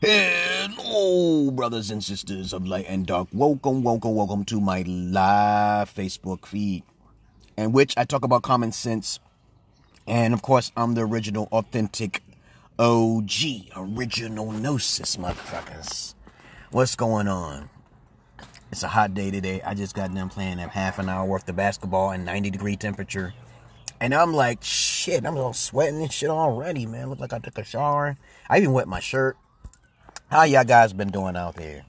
Hello, oh, brothers and sisters of light and dark. Welcome, welcome, welcome to my live Facebook feed, in which I talk about common sense. And of course, I'm the original, authentic OG, original gnosis, motherfuckers. What's going on? It's a hot day today. I just got done playing a half an hour worth of basketball in 90 degree temperature. And I'm like, shit, I'm all sweating and shit already, man. Look like I took a shower. I even wet my shirt. How y'all guys been doing out there?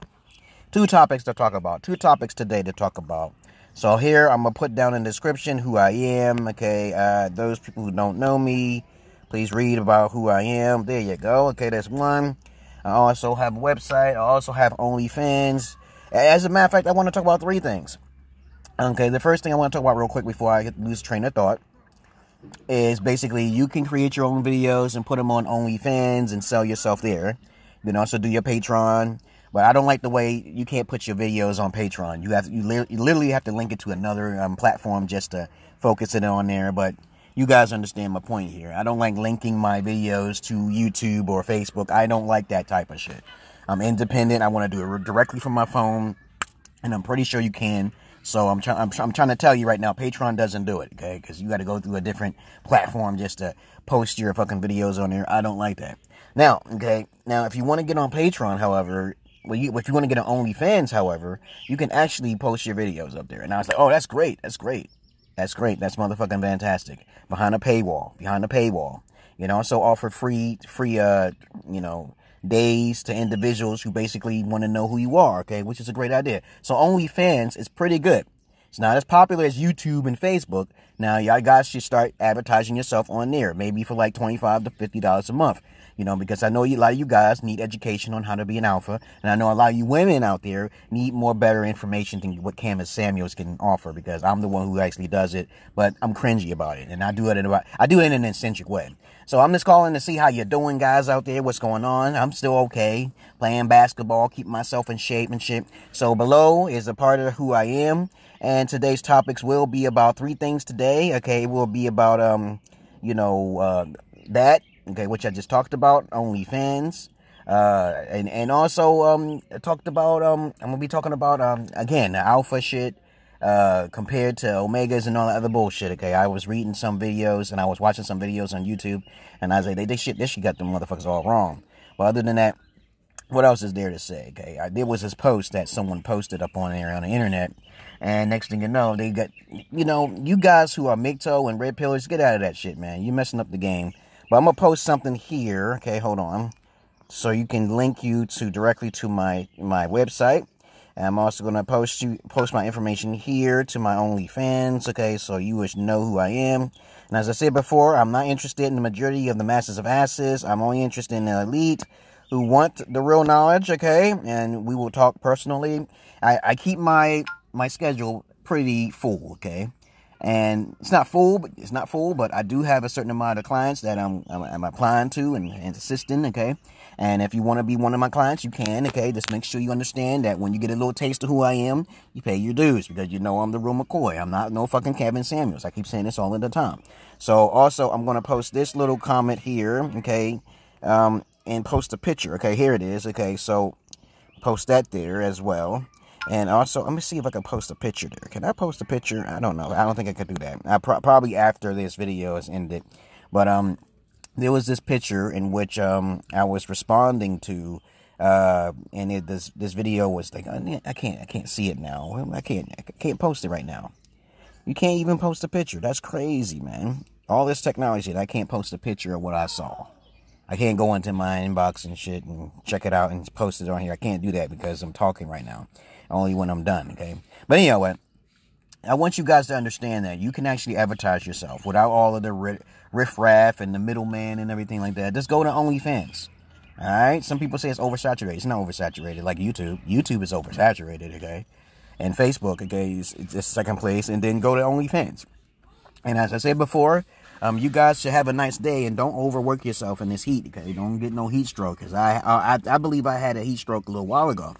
Two topics to talk about. Two topics today to talk about. So here I'm gonna put down in the description who I am. Okay, uh, those people who don't know me, please read about who I am. There you go. Okay, that's one. I also have a website. I also have OnlyFans. As a matter of fact, I want to talk about three things. Okay, the first thing I want to talk about real quick before I lose train of thought is basically you can create your own videos and put them on OnlyFans and sell yourself there. Then also do your Patreon. But I don't like the way you can't put your videos on Patreon. You have you, li- you literally have to link it to another um, platform just to focus it on there. But you guys understand my point here. I don't like linking my videos to YouTube or Facebook. I don't like that type of shit. I'm independent. I want to do it directly from my phone, and I'm pretty sure you can. So I'm trying. I'm, I'm, trying to tell you right now, Patreon doesn't do it, okay? Because you got to go through a different platform just to post your fucking videos on there. I don't like that. Now, okay, now if you want to get on Patreon, however, well, you, if you want to get on OnlyFans, however, you can actually post your videos up there. And I was like, oh, that's great, that's great, that's great, that's motherfucking fantastic. Behind a paywall, behind a paywall, you know. Also offer free, free, uh, you know, days to individuals who basically want to know who you are. Okay, which is a great idea. So OnlyFans is pretty good. It's not as popular as YouTube and Facebook. Now, y'all guys should start advertising yourself on there, maybe for like 25 to $50 a month. You know, because I know a lot of you guys need education on how to be an alpha. And I know a lot of you women out there need more better information than what Camus Samuels can offer because I'm the one who actually does it, but I'm cringy about it. And I do it in about, I do it in an eccentric way. So I'm just calling to see how you're doing, guys out there. What's going on? I'm still okay. Playing basketball, keeping myself in shape and shit. So below is a part of who I am. And today's topics will be about three things today. Okay, it will be about um, you know, uh, that okay, which I just talked about, fans, Uh, and and also um talked about um I'm gonna be talking about um again alpha shit uh, compared to omegas and all that other bullshit. Okay, I was reading some videos and I was watching some videos on YouTube, and I was like, they, they shit, this shit got the motherfuckers all wrong. But other than that, what else is there to say? Okay, uh, there was this post that someone posted up on there on the internet, and next thing you know, they got you know you guys who are Micto and red pillars, get out of that shit, man. You're messing up the game. But I'm gonna post something here. Okay, hold on, so you can link you to directly to my my website. And I'm also gonna post you post my information here to my OnlyFans. Okay, so you would know who I am. And as I said before, I'm not interested in the majority of the masses of asses. I'm only interested in the elite who want the real knowledge, okay? And we will talk personally. I, I keep my my schedule pretty full, okay? And it's not full, but it's not full, but I do have a certain amount of clients that I'm I'm, I'm applying to and, and assisting, okay? And if you want to be one of my clients, you can, okay? Just make sure you understand that when you get a little taste of who I am, you pay your dues because you know I'm the real McCoy. I'm not no fucking Kevin Samuels. I keep saying this all of the time. So also, I'm going to post this little comment here, okay? Um, and post a picture. Okay, here it is. Okay, so post that there as well. And also, let me see if I can post a picture there. Can I post a picture? I don't know. I don't think I could do that. I pro- probably after this video is ended. But um, there was this picture in which um I was responding to uh and it, this this video was like I can't I can't see it now. I can't I can't post it right now. You can't even post a picture. That's crazy, man. All this technology, and I can't post a picture of what I saw. I can't go into my inbox and shit and check it out and post it on here. I can't do that because I'm talking right now. Only when I'm done, okay? But anyway, what I want you guys to understand that you can actually advertise yourself without all of the riffraff and the middleman and everything like that. Just go to OnlyFans. All right. Some people say it's oversaturated. It's not oversaturated like YouTube. YouTube is oversaturated, okay? And Facebook, okay, is the second place. And then go to OnlyFans. And as I said before, um, you guys should have a nice day and don't overwork yourself in this heat. Okay, don't get no heat stroke. Cause I, I, I believe I had a heat stroke a little while ago.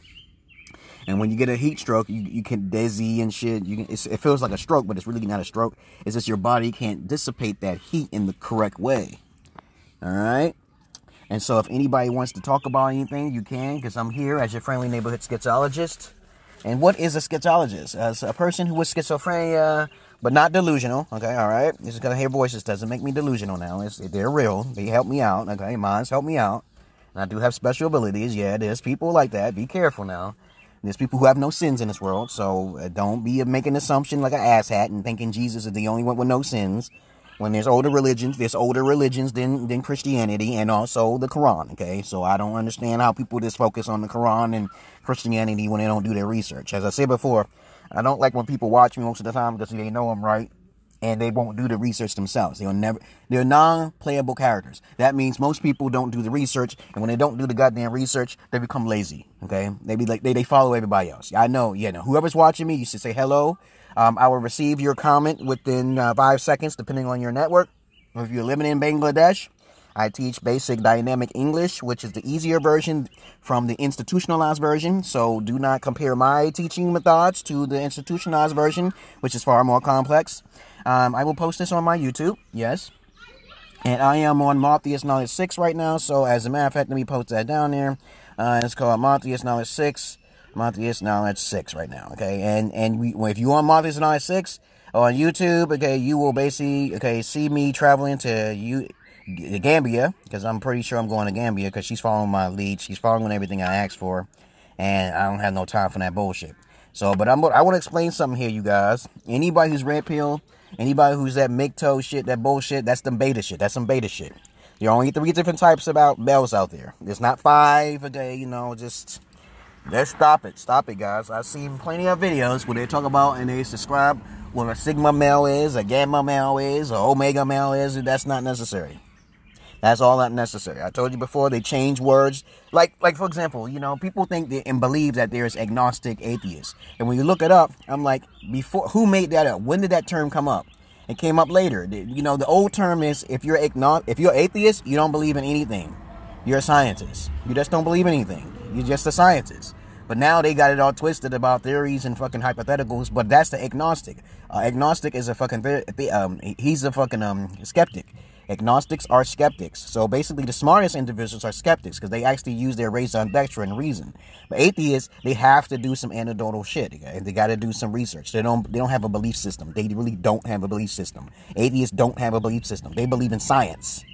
And when you get a heat stroke, you, you can dizzy and shit. You can, it feels like a stroke, but it's really not a stroke. It's just your body can't dissipate that heat in the correct way. All right. And so, if anybody wants to talk about anything, you can, because I'm here as your friendly neighborhood schizologist. And what is a schizologist? As a person who with schizophrenia, but not delusional. Okay, all right. This is gonna hear voices doesn't make me delusional now. It's, they're real. They help me out. Okay, minds help me out. And I do have special abilities. Yeah, there's people like that. Be careful now. There's people who have no sins in this world, so uh, don't be making assumption like an asshat and thinking Jesus is the only one with no sins. When there's older religions, there's older religions than than Christianity and also the Quran. Okay, so I don't understand how people just focus on the Quran and Christianity when they don't do their research. As I said before, I don't like when people watch me most of the time because they know I'm right and they won't do the research themselves. They'll never they're non-playable characters. That means most people don't do the research, and when they don't do the goddamn research, they become lazy. Okay? They be like they, they follow everybody else. I know, yeah, no. Whoever's watching me, you should say hello. Um, I will receive your comment within uh, five seconds, depending on your network. If you're living in Bangladesh, I teach basic dynamic English, which is the easier version from the institutionalized version. So do not compare my teaching methods to the institutionalized version, which is far more complex. Um, I will post this on my YouTube. Yes. And I am on Malthius Knowledge 6 right now. So as a matter of fact, let me post that down there. Uh, it's called Malthius Knowledge 6. Malthius Knowledge 6 right now. Okay. And and we, if you on Malthius Knowledge 6 on YouTube, okay, you will basically okay see me traveling to you G- Gambia, because I'm pretty sure I'm going to Gambia because she's following my lead. She's following everything I asked for, and I don't have no time for that bullshit. So, but I'm I want to explain something here, you guys. Anybody who's red pill, anybody who's that MGTOW shit, that bullshit, that's the beta shit. That's some beta shit. There are only three different types about males out there. It's not five a day, you know. Just let's stop it, stop it, guys. I've seen plenty of videos where they talk about and they subscribe what a sigma male is, a gamma male is, a omega male is. That's not necessary. That's all that necessary. I told you before they change words. Like like for example, you know, people think that and believe that there is agnostic atheists. And when you look it up, I'm like, before who made that up? When did that term come up? It came up later. You know, the old term is if you're agno- if you're atheist, you don't believe in anything. You're a scientist. You just don't believe anything. You're just a scientist. But now they got it all twisted about theories and fucking hypotheticals. But that's the agnostic. Uh, agnostic is a fucking the, um, he's a fucking um, skeptic. Agnostics are skeptics. So basically, the smartest individuals are skeptics because they actually use their raison d'etre and reason. But atheists, they have to do some anecdotal shit, and they got to do some research. They don't they don't have a belief system. They really don't have a belief system. Atheists don't have a belief system. They believe in science.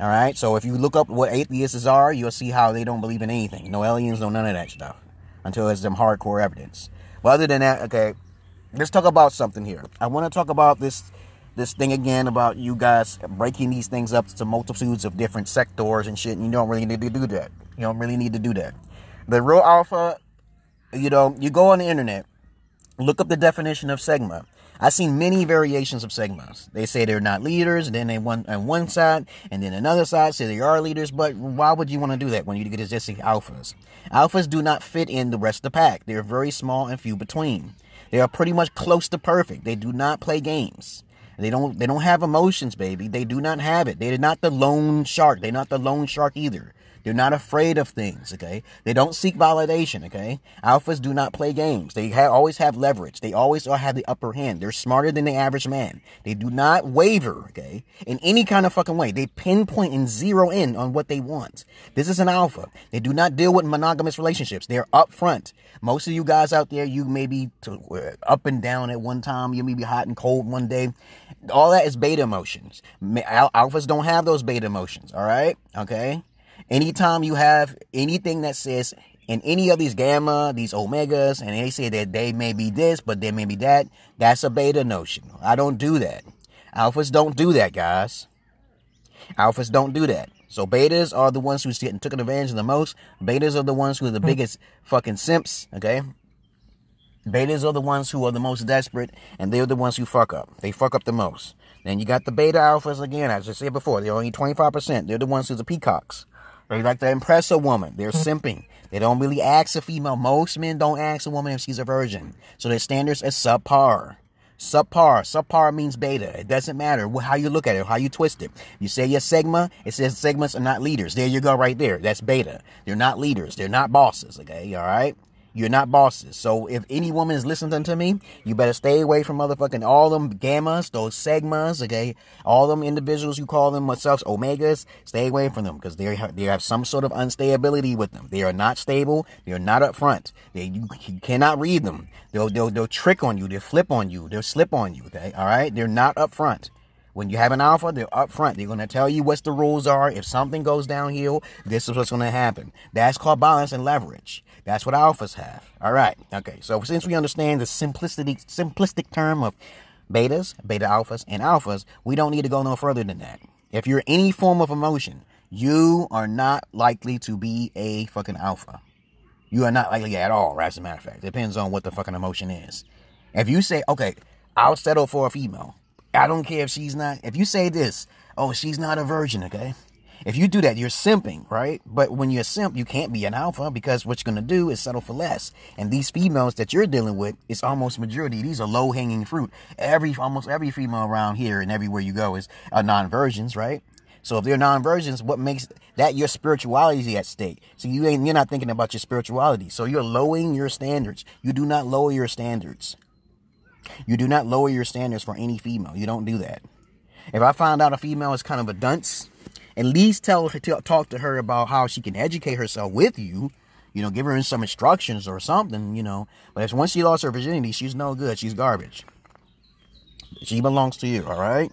All right. So if you look up what atheists are, you'll see how they don't believe in anything. No aliens, no none of that stuff. Until it's some hardcore evidence. But other than that, okay, let's talk about something here. I want to talk about this this thing again about you guys breaking these things up to multitudes of different sectors and shit. And you don't really need to do that. You don't really need to do that. The real alpha, you know, you go on the internet, look up the definition of Sigma. I've seen many variations of Sigmas. They say they're not leaders, and then they one on one side, and then another side say they are leaders. But why would you want to do that when you get just alphas? Alphas do not fit in the rest of the pack. They're very small and few between. They are pretty much close to perfect. They do not play games. They don't they don't have emotions, baby. They do not have it. They're not the lone shark. They're not the lone shark either. They're not afraid of things, okay? They don't seek validation, okay? Alphas do not play games. They ha- always have leverage. They always have the upper hand. They're smarter than the average man. They do not waver, okay? In any kind of fucking way. They pinpoint and zero in on what they want. This is an alpha. They do not deal with monogamous relationships. They're upfront. Most of you guys out there, you may be uh, up and down at one time. You may be hot and cold one day. All that is beta emotions. Alphas don't have those beta emotions, all right? Okay? Anytime you have anything that says in any of these gamma, these omegas, and they say that they may be this, but they may be that, that's a beta notion. I don't do that. Alphas don't do that, guys. Alphas don't do that. So betas are the ones who's getting taken advantage of the most. Betas are the ones who are the hmm. biggest fucking simps, okay? Betas are the ones who are the most desperate, and they're the ones who fuck up. They fuck up the most. Then you got the beta alphas again. As I said before, they're only 25%. They're the ones who's the peacocks. They like to impress a woman. They're hmm. simping. They don't really ask a female. Most men don't ask a woman if she's a virgin. So their standards are subpar. Subpar. Subpar means beta. It doesn't matter how you look at it, how you twist it. You say you're Sigma, it says segments are not leaders. There you go, right there. That's beta. They're not leaders. They're not bosses. Okay, all right? You're not bosses. So if any mm. woman is listening to me, you better stay away from motherfucking all them gammas, those segmas, okay? All them individuals you call them themselves omegas, stay away from them because they they have some sort of unstability with them. They are not stable. They are not upfront. They you, you cannot read them. They'll, they'll they'll trick on you. They'll flip on you. They'll slip on you. Okay, all right. They're not upfront. When you have an alpha, they're upfront. They're going to tell you what the rules are. If something goes downhill, this is what's going to happen. That's called balance and leverage. That's what alphas have. All right. Okay. So since we understand the simplicity, simplistic term of betas, beta alphas, and alphas, we don't need to go no further than that. If you're any form of emotion, you are not likely to be a fucking alpha. You are not likely at all, right? As a matter of fact, it depends on what the fucking emotion is. If you say, okay, I'll settle for a female. I don't care if she's not. If you say this, oh, she's not a virgin, okay? If you do that, you're simping, right? But when you're simp, you can't be an alpha because what you're gonna do is settle for less. And these females that you're dealing with, it's almost majority. These are low hanging fruit. Every almost every female around here and everywhere you go is a non virgins, right? So if they're non-virgins, what makes that your spirituality is at stake? So you ain't you're not thinking about your spirituality. So you're lowering your standards. You do not lower your standards. You do not lower your standards for any female. You don't do that. If I find out a female is kind of a dunce, at least tell her talk to her about how she can educate herself with you you know give her some instructions or something you know but once she lost her virginity she's no good she's garbage she belongs to you all right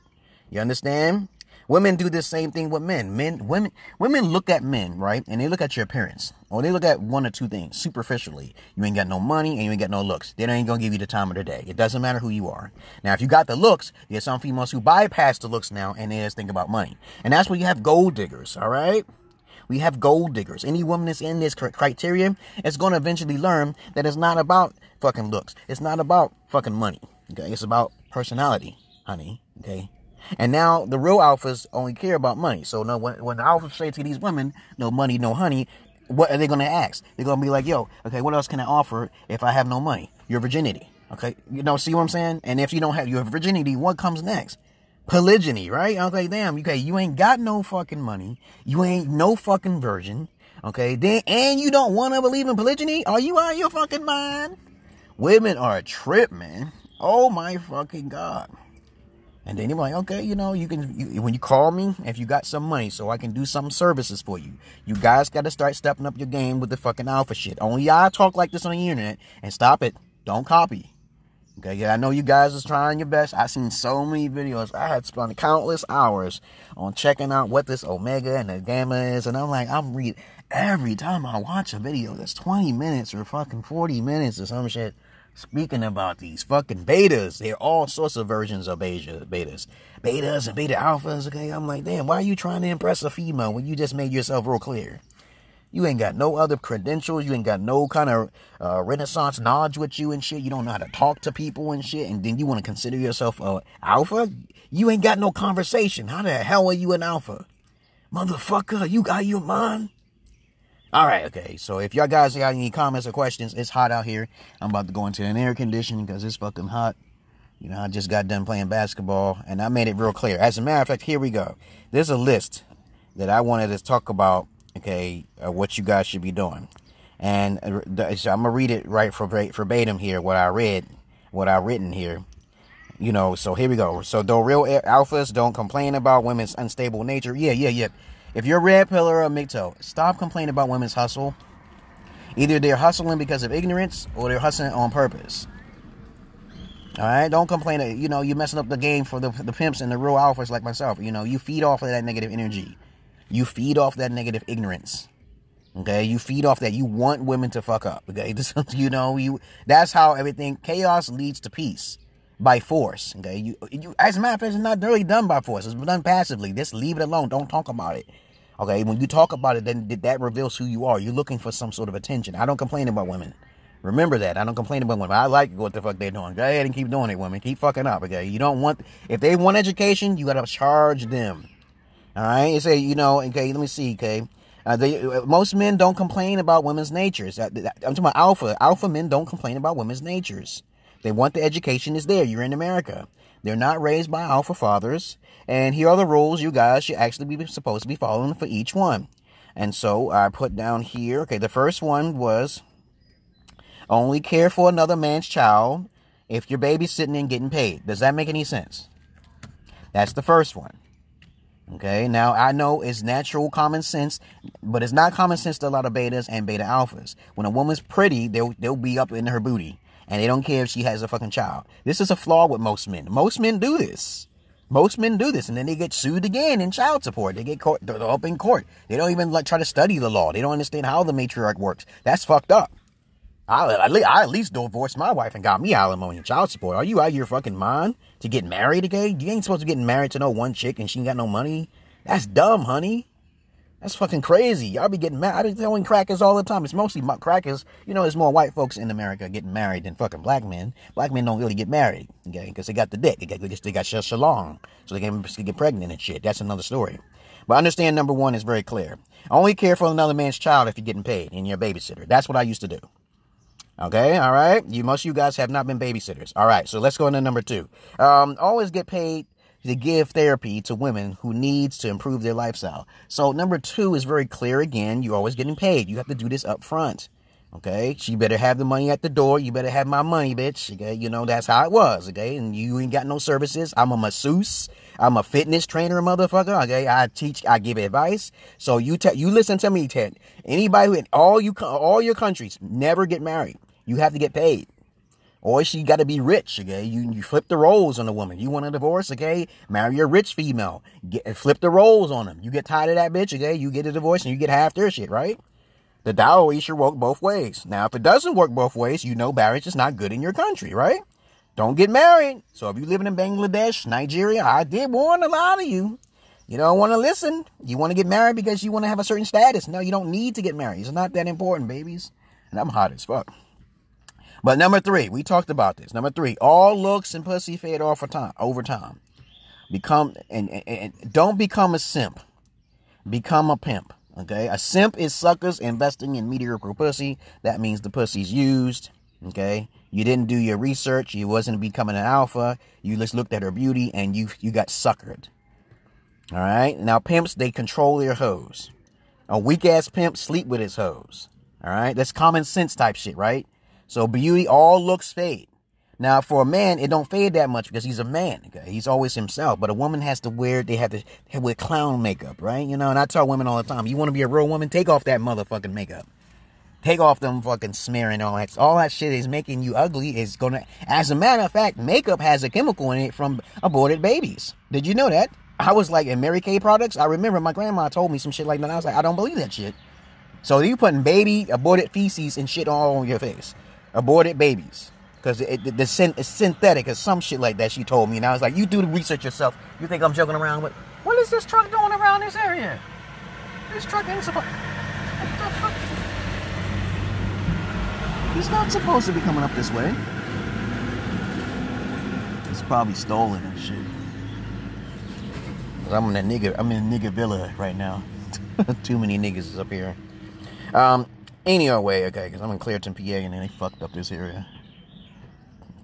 you understand Women do the same thing with men. Men, women, women look at men, right? And they look at your appearance, or they look at one or two things superficially. You ain't got no money, and you ain't got no looks. They ain't gonna give you the time of the day. It doesn't matter who you are. Now, if you got the looks, there's some females who bypass the looks now, and they just think about money. And that's where you have gold diggers. All right. We have gold diggers. Any woman that's in this criteria is going to eventually learn that it's not about fucking looks. It's not about fucking money. Okay. It's about personality, honey. Okay. And now the real alphas only care about money. So now when, when the alphas say to these women, no money, no honey, what are they going to ask? They're going to be like, yo, okay, what else can I offer if I have no money? Your virginity. Okay. You know, see what I'm saying? And if you don't have your virginity, what comes next? Polygyny, right? Okay, damn, okay, you ain't got no fucking money. You ain't no fucking virgin. Okay, then, and you don't want to believe in polygyny? Are you out of your fucking mind? Women are a trip, man. Oh my fucking God. And then they were like, okay, you know, you can, you, when you call me, if you got some money, so I can do some services for you. You guys got to start stepping up your game with the fucking alpha shit. Only I talk like this on the internet and stop it. Don't copy. Okay, yeah, I know you guys is trying your best. I seen so many videos. I had spent countless hours on checking out what this omega and the gamma is, and I'm like, I'm read every time I watch a video that's 20 minutes or fucking 40 minutes or some shit. Speaking about these fucking betas, they're all sorts of versions of beta, betas, betas and beta alphas. Okay, I'm like, damn, why are you trying to impress a female when you just made yourself real clear? You ain't got no other credentials. You ain't got no kind of uh, Renaissance knowledge with you and shit. You don't know how to talk to people and shit. And then you want to consider yourself a alpha? You ain't got no conversation. How the hell are you an alpha? Motherfucker, you got your mind? All right, okay. So if y'all guys got any comments or questions, it's hot out here. I'm about to go into an air conditioning because it's fucking hot. You know, I just got done playing basketball and I made it real clear. As a matter of fact, here we go. There's a list that I wanted to talk about, okay, uh, what you guys should be doing. And uh, so I'm going to read it right verbatim here, what I read, what I written here. You know, so here we go. So, though real alphas don't complain about women's unstable nature. Yeah, yeah, yeah. If you're a red pill or a MGTOW, stop complaining about women's hustle. Either they're hustling because of ignorance or they're hustling on purpose. All right, don't complain that you know you're messing up the game for the, the pimps and the real alphas like myself. You know, you feed off of that negative energy, you feed off that negative ignorance. Okay, you feed off that. You want women to fuck up. Okay, this, you know you. That's how everything chaos leads to peace by force. Okay, you you as a matter of fact, it's not really done by force. It's done passively. Just leave it alone. Don't talk about it. Okay, when you talk about it, then that reveals who you are. You're looking for some sort of attention. I don't complain about women. Remember that. I don't complain about women. I like what the fuck they're doing. Go ahead and keep doing it, women. Keep fucking up. Okay, you don't want if they want education, you gotta charge them. All right, you say you know. Okay, let me see. Okay, uh, they, uh, most men don't complain about women's natures. I'm talking about alpha. Alpha men don't complain about women's natures. They want the education is there. You're in America. They're not raised by alpha fathers. And here are the rules you guys should actually be supposed to be following for each one. And so I put down here, okay, the first one was only care for another man's child if you're babysitting and getting paid. Does that make any sense? That's the first one. Okay, now I know it's natural common sense, but it's not common sense to a lot of betas and beta alphas. When a woman's pretty, they'll, they'll be up in her booty and they don't care if she has a fucking child. This is a flaw with most men. Most men do this. Most men do this, and then they get sued again in child support. They get caught up in court. They don't even like try to study the law. They don't understand how the matriarch works. That's fucked up. I, I at least divorced my wife and got me alimony and child support. Are you out your fucking mind to get married again? You ain't supposed to get married to no one chick and she ain't got no money. That's dumb, honey. That's fucking crazy. Y'all be getting married. I be telling crackers all the time. It's mostly my crackers. You know, there's more white folks in America getting married than fucking black men. Black men don't really get married, okay, because they got the dick. They got, they got shalong, so they can get pregnant and shit. That's another story. But understand number one is very clear. Only care for another man's child if you're getting paid and you're a babysitter. That's what I used to do. Okay, all right. You most of you guys have not been babysitters. All right, so let's go into number two. Um, always get paid to give therapy to women who needs to improve their lifestyle. So number two is very clear again, you're always getting paid. You have to do this up front. Okay, she better have the money at the door. You better have my money, bitch. Okay, you know that's how it was. Okay, and you ain't got no services. I'm a masseuse. I'm a fitness trainer, motherfucker. Okay, I teach. I give advice. So you tell. you listen to me, Ted. Anybody who in all you all your countries never get married. You have to get paid. Or she got to be rich, okay? You, you flip the roles on a woman. You want a divorce, okay? Marry a rich female. Get, flip the roles on them. You get tired of that bitch, okay? You get a divorce and you get half their shit, right? The dowry should work both ways. Now, if it doesn't work both ways, you know marriage is not good in your country, right? Don't get married. So if you're living in Bangladesh, Nigeria, I did warn a lot of you. You don't want to listen. You want to get married because you want to have a certain status. No, you don't need to get married. It's not that important, babies. And I'm hot as fuck. But number three, we talked about this. Number three, all looks and pussy fade off for time over time. Become and, and, and don't become a simp. Become a pimp. Okay, a simp is suckers investing in mediocre pussy. That means the pussy's used. Okay, you didn't do your research. You wasn't becoming an alpha. You just looked at her beauty and you you got suckered. All right. Now pimps they control their hoes. A weak ass pimp sleep with his hoes. All right. That's common sense type shit, right? So beauty all looks fade. Now for a man, it don't fade that much because he's a man. Okay? He's always himself. But a woman has to wear they have to have wear clown makeup, right? You know, and I tell women all the time, you want to be a real woman, take off that motherfucking makeup. Take off them fucking smearing all that. All that shit is making you ugly. Is gonna. As a matter of fact, makeup has a chemical in it from aborted babies. Did you know that? I was like in Mary Kay products. I remember my grandma told me some shit like that. I was like, I don't believe that shit. So you putting baby aborted feces and shit all on your face aborted babies because the synth is synthetic or some shit like that. She told me, and I was like, "You do the research yourself. You think I'm joking around with? What is this truck doing around this area? This truck ain't supposed. He's not supposed to be coming up this way. It's probably stolen and shit. I'm in a nigga. I'm in a nigga villa right now. Too many niggas is up here. Um, Anyway, okay, because I'm in Clareton, PA, and they fucked up this area.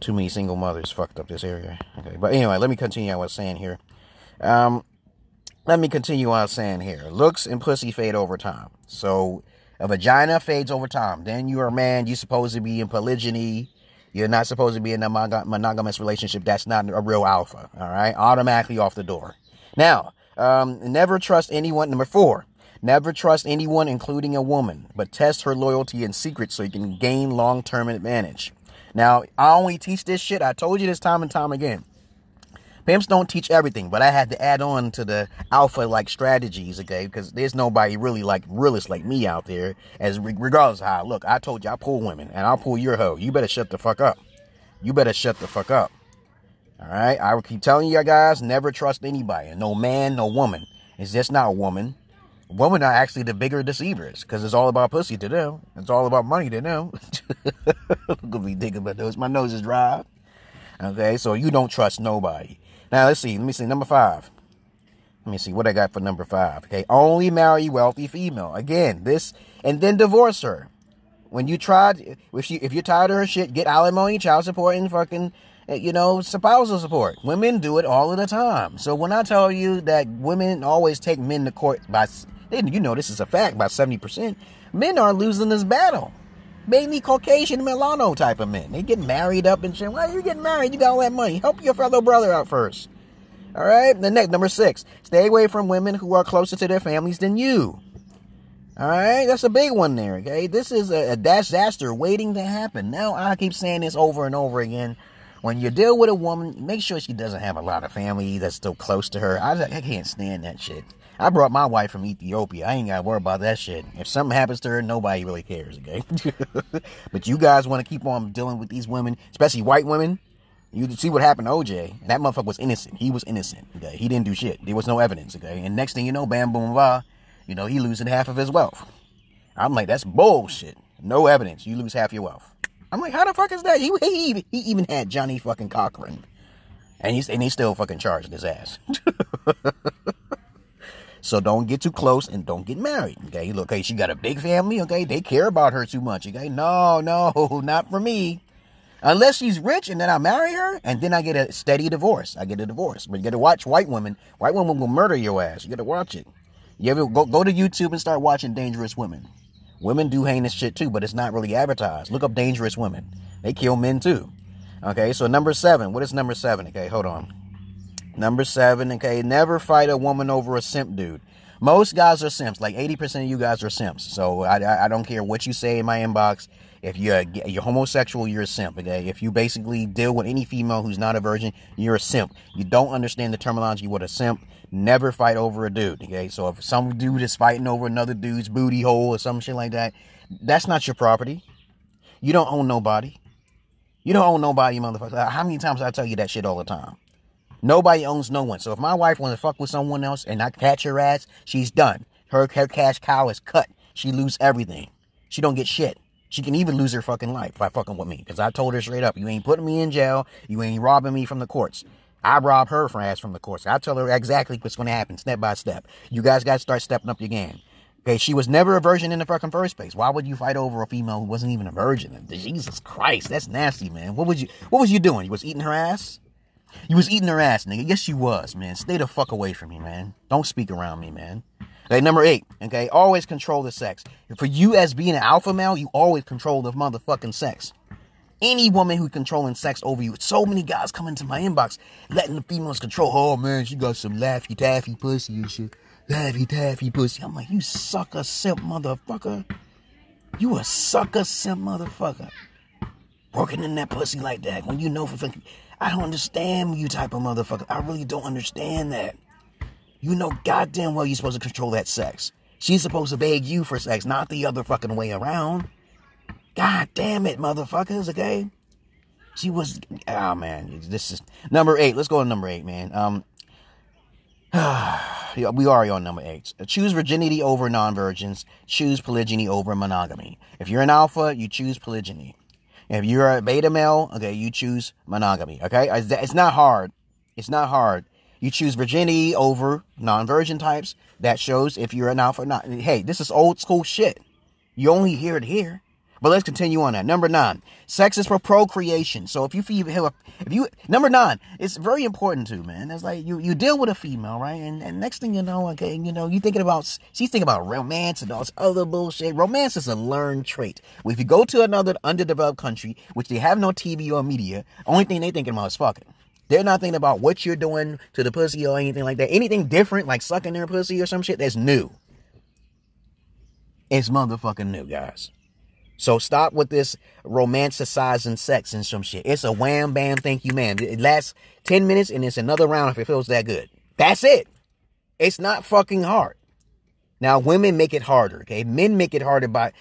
Too many single mothers fucked up this area. Okay, but anyway, let me continue on what I was saying here. Um, let me continue on saying here. Looks and pussy fade over time. So a vagina fades over time. Then you're a man. You're supposed to be in polygyny. You're not supposed to be in a monogamous relationship. That's not a real alpha. All right. Automatically off the door. Now, um, never trust anyone. Number four, Never trust anyone, including a woman, but test her loyalty in secret so you can gain long term advantage. Now, I only teach this shit. I told you this time and time again. Pimps don't teach everything, but I had to add on to the alpha like strategies, okay? Because there's nobody really like realist like me out there. As regardless how I look, I told you I pull women and I'll pull your hoe. You better shut the fuck up. You better shut the fuck up. All right, I keep telling you guys, never trust anybody, no man, no woman. It's just not a woman women are actually the bigger deceivers because it's all about pussy to them. It's all about money to them. I'm gonna be thinking about those. My nose is dry. Okay, so you don't trust nobody. Now let's see. Let me see number five. Let me see what I got for number five. Okay, only marry wealthy female. Again, this and then divorce her. When you tried, if she, if you're tired of her shit, get alimony, child support, and fucking Eh, you know, spousal support. Women do it all of the time. So when I tell you that women always take men to court by, you know, this is a fact, by 70%, men are losing this battle. Mainly Caucasian Milano type of men. They get married up and shit. Why are you getting married? You got all that money. Help your fellow brother out first. All right. The next, number six, stay away from women who are closer to their families than you. All right, that's a big one there. Okay, this is a, a disaster waiting to happen. Now I keep saying this over and over again when you deal with a woman, make sure she doesn't have a lot of family that's still close to her. I, I can't stand that shit. I brought my wife from Ethiopia. I ain't got to worry about that shit. If something happens to her, nobody really cares, okay? but you guys want to keep on dealing with these women, especially white women. You see what happened to OJ. That motherfucker was innocent. He was innocent. Okay? He didn't do shit. There was no evidence, okay? And next thing you know, bam, boom, blah, you know, he losing half of his wealth. I'm like, that's bullshit. No evidence. You lose half your wealth. I'm like, how the fuck is that? He, he, he even had Johnny fucking Cochran. And he's, and he still fucking charging his ass. so don't get too close and don't get married. Okay. Look, okay, she got a big family. Okay. They care about her too much. Okay. No, no, not for me. Unless she's rich and then I marry her and then I get a steady divorce. I get a divorce. But you got to watch white women. White women will murder your ass. You got to watch it. You ever go, go to YouTube and start watching Dangerous Women? Women do heinous shit too, but it's not really advertised. Look up dangerous women. They kill men too. Okay, so number seven. What is number seven? Okay, hold on. Number seven, okay, never fight a woman over a simp dude. Most guys are simps. Like 80% of you guys are simps. So I, I, I don't care what you say in my inbox. If you're you're homosexual, you're a simp. Okay? If you basically deal with any female who's not a virgin, you're a simp. You don't understand the terminology what a simp. Never fight over a dude. Okay, so if some dude is fighting over another dude's booty hole or some shit like that, that's not your property. You don't own nobody. You don't own nobody, motherfucker. How many times I tell you that shit all the time? Nobody owns no one. So if my wife wants to fuck with someone else and I catch her ass, she's done. Her her cash cow is cut. She lose everything. She don't get shit. She can even lose her fucking life by fucking with me. Because I told her straight up, you ain't putting me in jail. You ain't robbing me from the courts. I rob her from ass from the course. I tell her exactly what's going to happen, step by step. You guys got to start stepping up your game. Okay, she was never a virgin in the fucking first place. Why would you fight over a female who wasn't even a virgin? Jesus Christ, that's nasty, man. What was you? What was you doing? You was eating her ass. You was eating her ass, nigga. Yes, you was, man. Stay the fuck away from me, man. Don't speak around me, man. Okay, number eight. Okay, always control the sex. For you as being an alpha male, you always control the motherfucking sex any woman who's controlling sex over you. So many guys come into my inbox letting the females control. Oh man, she got some laffy taffy pussy and shit. Laffy taffy pussy. I'm like, you sucker simp motherfucker. You a sucker simp motherfucker. Working in that pussy like that when you know for fucking. I don't understand you type of motherfucker. I really don't understand that. You know goddamn well you're supposed to control that sex. She's supposed to beg you for sex, not the other fucking way around. God damn it, motherfuckers, okay? She was, oh man, this is number eight. Let's go to number eight, man. Um, we are on number eight. Choose virginity over non virgins. Choose polygyny over monogamy. If you're an alpha, you choose polygyny. If you're a beta male, okay, you choose monogamy. Okay, it's not hard. It's not hard. You choose virginity over non-virgin types. That shows if you're an alpha or not. Hey, this is old school shit. You only hear it here. But let's continue on that. Number nine, sex is for procreation. So if you feel if you number nine, it's very important too, man. That's like you you deal with a female, right? And and next thing you know, okay, you know, you thinking about she's thinking about romance and all this other bullshit. Romance is a learned trait. if you go to another underdeveloped country, which they have no TV or media, only thing they thinking about is fucking. They're not thinking about what you're doing to the pussy or anything like that. Anything different, like sucking their pussy or some shit, that's new. It's motherfucking new, guys. So stop with this romanticizing sex and some shit. It's a wham bam thank you man. It lasts 10 minutes and it's another round if it feels that good. That's it. It's not fucking hard. Now women make it harder, okay? Men make it harder by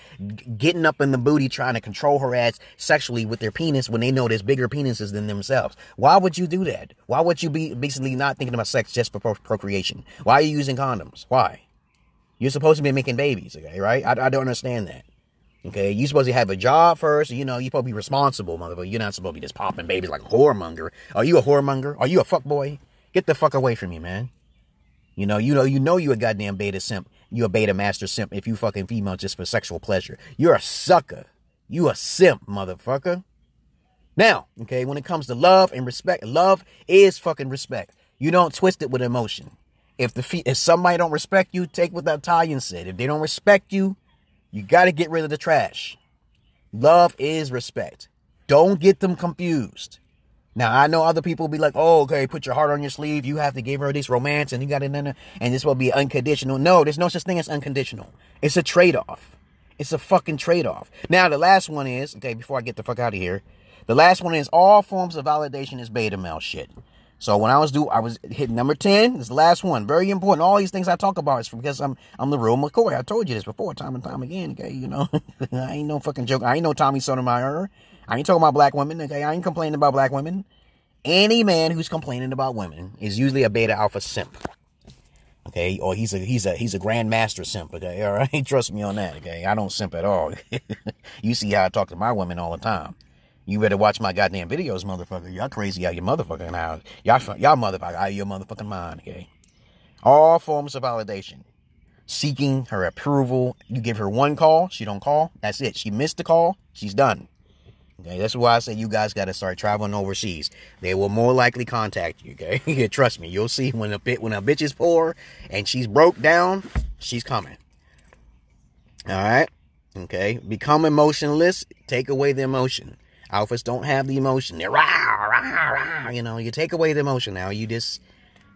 getting up in the booty trying to control her ass sexually with their penis when they know there's bigger penises than themselves. Why would you do that? Why would you be basically not thinking about sex just for procreation? Why are you using condoms? Why? You're supposed to be making babies, okay, right? I, I don't understand that. Okay, you supposed to have a job first. You know, you supposed to be responsible, motherfucker. You're not supposed to be just popping babies like a whoremonger. Are you a whoremonger? Are you a fuckboy? Get the fuck away from me, man. You know, you know, you know, you a goddamn beta simp. You a beta master simp if you fucking female just for sexual pleasure. You're a sucker. You a simp, motherfucker. Now, okay, when it comes to love and respect, love is fucking respect. You don't twist it with emotion. If the fe- if somebody don't respect you, take what the Italian said. If they don't respect you, you got to get rid of the trash. Love is respect. Don't get them confused. Now I know other people be like, "Oh, okay, put your heart on your sleeve. You have to give her this romance, and you got it, and this will be unconditional." No, there's no such thing as unconditional. It's a trade-off. It's a fucking trade-off. Now the last one is okay. Before I get the fuck out of here, the last one is all forms of validation is beta male shit. So when I was do, I was hitting number ten. This last one, very important. All these things I talk about is because I'm I'm the real McCoy. I told you this before, time and time again. Okay, you know, I ain't no fucking joke. I ain't no Tommy Sotomayor. I ain't talking about black women. Okay, I ain't complaining about black women. Any man who's complaining about women is usually a beta alpha simp. Okay, or he's a he's a he's a grandmaster simp. Okay, all right, trust me on that. Okay, I don't simp at all. you see how I talk to my women all the time. You better watch my goddamn videos, motherfucker. Y'all crazy out your motherfucking house! Y'all, y'all motherfucker out your motherfucking mind, okay? All forms of validation. Seeking her approval. You give her one call, she don't call. That's it. She missed the call, she's done. Okay, that's why I say you guys got to start traveling overseas. They will more likely contact you. Okay, trust me. You'll see when a bit when a bitch is poor and she's broke down, she's coming. All right. Okay. Become emotionless. Take away the emotion. Alphas don't have the emotion. They're rah, rah, rah. You know, you take away the emotion now. You just,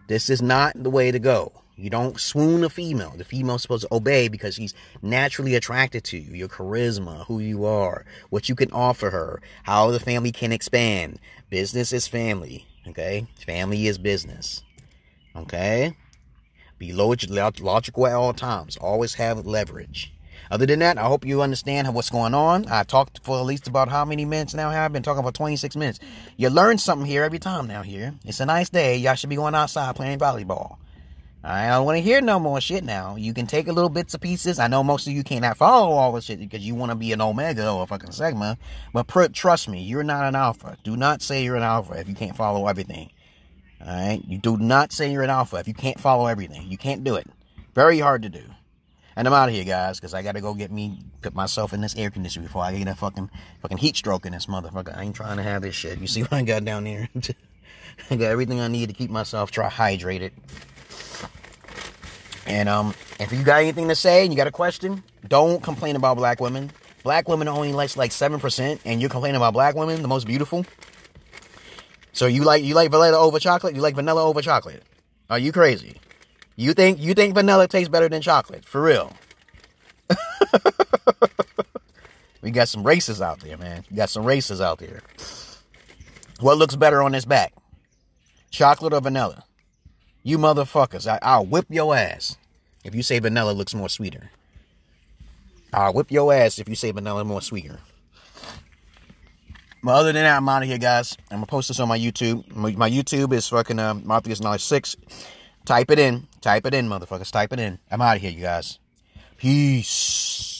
this is not the way to go. You don't swoon a female. The female's supposed to obey because she's naturally attracted to you, your charisma, who you are, what you can offer her, how the family can expand. Business is family, okay? Family is business, okay? Be log- logical at all times. Always have leverage. Other than that, I hope you understand what's going on. I talked for at least about how many minutes now have I been talking for 26 minutes. You learn something here every time now here. It's a nice day. Y'all should be going outside playing volleyball. I don't want to hear no more shit now. You can take a little bits of pieces. I know most of you cannot follow all this shit because you want to be an Omega or a fucking Sigma. But pr- trust me, you're not an Alpha. Do not say you're an Alpha if you can't follow everything. All right? You do not say you're an Alpha if you can't follow everything. You can't do it. Very hard to do. And I'm out of here, guys, because I gotta go get me put myself in this air conditioner before I get a fucking fucking heat stroke in this motherfucker. I ain't trying to have this shit. You see what I got down there? I got everything I need to keep myself try hydrated. And um, if you got anything to say and you got a question, don't complain about black women. Black women only likes like seven percent, and you're complaining about black women, the most beautiful. So you like you like vanilla over chocolate? You like vanilla over chocolate? Are you crazy? You think you think vanilla tastes better than chocolate? For real. we got some races out there, man. We got some races out there. What looks better on this back? Chocolate or vanilla? You motherfuckers, I, I'll whip your ass if you say vanilla looks more sweeter. I'll whip your ass if you say vanilla more sweeter. But other than that, I'm out of here, guys. I'm gonna post this on my YouTube. My, my YouTube is fucking uh, Knowledge Six. Type it in. Type it in, motherfuckers. Type it in. I'm out of here, you guys. Peace.